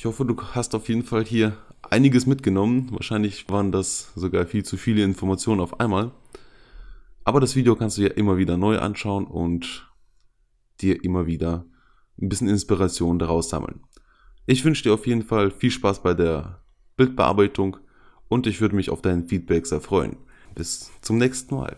Ich hoffe, du hast auf jeden Fall hier einiges mitgenommen. Wahrscheinlich waren das sogar viel zu viele Informationen auf einmal. Aber das Video kannst du ja immer wieder neu anschauen und dir immer wieder ein bisschen Inspiration daraus sammeln. Ich wünsche dir auf jeden Fall viel Spaß bei der Bildbearbeitung und ich würde mich auf deinen Feedback sehr freuen. Bis zum nächsten Mal.